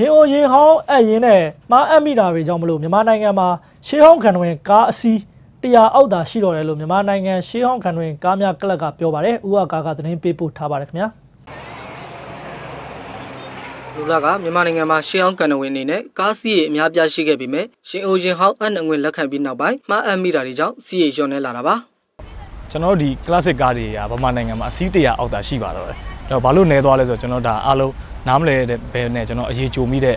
ရင်အိုရင်ဟောင်းအပ်ရင်နဲ့မှားအပ်မိတာတွေကြောင့်မလို့မြန်မာနိုင်ငံမှာရှေးဟောင်းခံတွင်ကားအစီး100အောက်သာရှိတော့တယ်လို့မြန်မာနိုင်ငံရှေးဟောင်းခံတွင်ကားများကလပ်ကပြောပါတယ်ဥကကားကသတင်းပေးပို့ထားပါတယ်ခင်ဗျာလူလာကမြန်မာနိုင်ငံမှာရှင်းအောင်ကန်တော်ဝင်အနေနဲ့ကားစီးရေအများပြားရှိခဲ့ပေမဲ့ရှင်းအိုရင်ဟောက်အနှငွေလက်ခံပြီးနောက်ပိုင်းမှားအပ်မိတာတွေကြောင့်စီးရေလျော့နေလာတာပါကျွန်တော်တို့ဒီ classic ကားတွေကဗမာနိုင်ငံမှာအစီး100အောက်သာရှိပါတော့တယ်။ဒါဘာလို့နေသွားလဲဆိုတော့ကျွန်တော်ဒါအားလုံးနားမလဲတဲ့ဘယ်နဲ့ကျွန်တော်အရေးကြိုမိတဲ့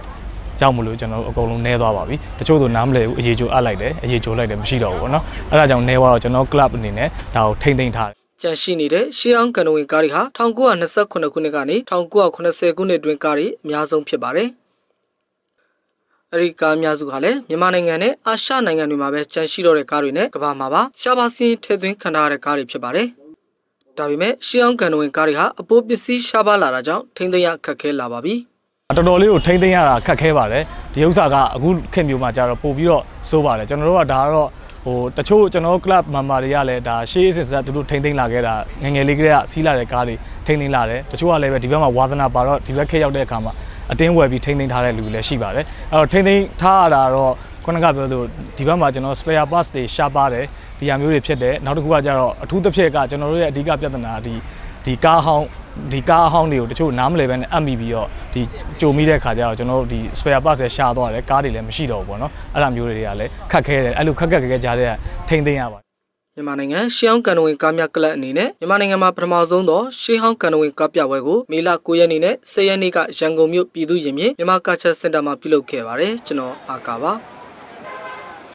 ကြောင့်မလို့ကျွန်တော်အကုန်လုံးနှဲသွားပါပြီတချို့ဆိုနားမလဲဘူးအရေးကြိုအပ်လိုက်တယ်အရေးကြိုလိုက်တယ်မရှိတော့ဘူးပေါ့နော်အဲဒါကြောင့်နှဲသွားတော့ကျွန်တော် club အနေနဲ့ဒါကိုထိမ့်သိမ့်ထားတယ်ကြန့်ရှိနေတဲ့ရှေးအောင်ကံတော်ဝင်ကားတွေဟာ1928ခုနှစ်ကနေ1980ခုနှစ်တွင်ကားတွေအများဆုံးဖြစ်ပါတယ်။အဲဒီကားအများစုဟာလည်းမြန်မာနိုင်ငံနဲ့အာရှနိုင်ငံတွေမှာပဲကြန့်ရှိတော့တဲ့ကားတွေနဲ့ကမ္ဘာမှာပါရှားပါစင်းထည့်သွင်းခံထားရတဲ့ကားတွေဖြစ်ပါတယ်။ဒါပေမဲ့ရှီအောင်ကန်တော်ဝင်ကားတွေဟာအပိုးပစ္စည်းရှားပါလာတာကြောင့်ထိမ့်သိမ်းရခက်ခဲလာပါပြီတော်တော်လေးကိုထိမ့်သိမ်းရတာခက်ခဲပါတယ်ဒီဥစ္စာကအခုခင်မျိုးမှာကြာတော့ပို့ပြီးတော့စိုးပါတယ်ကျွန်တော်တို့ကဒါကတော့ဟိုတချို့ကျွန်တော်ကလပ်မမ်ဘာတွေကလည်းဒါရှေးအစစ်စစ်သူတို့ထိမ့်သိမ်းလာခဲ့တာငငယ်လေးကလေးကစီးလာတဲ့ကားတွေထိမ့်သိမ်းလာတယ်တချို့ကလည်းပဲဒီဘက်မှာဝါသနာပါတော့ဒီဘက်ခက်ရောက်တဲ့အခါမှာအတင်းဝယ်ပြီးထိမ့်သိမ်းထားတဲ့လူတွေလည်းရှိပါတယ်အဲ့တော့ထိမ့်သိမ်းထားရတာတော့ခုနကပြောသလိုဒီဘက်မှာကျွန်တော် spare parts တွေရှားပါတယ်ဒီဟာမျိုးတွေဖြစ်တယ်နောက်တစ်ခုကကြတော့အထူးသဖြင့်ကကျွန်တော်တို့ရဲ့အဓိကပြဿနာဒီဒီကားဟောင်းဒီကားဟောင်းတွေကိုတချို့နားမလည်ပဲနဲ့အပ်မိပြီးတော့ဒီကြုံမိတဲ့ခါကျတော့ကျွန်တော်တို့ဒီ spare parts တွေရှားသွားတယ်ကားတွေလည်းမရှိတော့ဘူးပေါ့နော်အဲ့လိုမျိုးတွေကလည်းခက်ခဲတယ်အဲ့လိုခက်ခက်ခဲခဲကြားတဲ့ထိမ့်သိမ်းရပါမြန်မာနိုင်ငံရှေးဟောင်းကန်ဝင်ကားများကလပ်အနေနဲ့မြန်မာနိုင်ငံမှာပထမဆုံးသောရှေးဟောင်းကန်ဝင်ကားပြပွဲကိုမေလ9ရက်နေ့နဲ့10ရက်နေ့ကရန်ကုန်မြို့ပြည်သူ့ရင်မြေမြန်မာကာချာစင်တာမှာပြုလုပ်ခဲ့ပါတယ်ကျွန်တော်အာကာပါ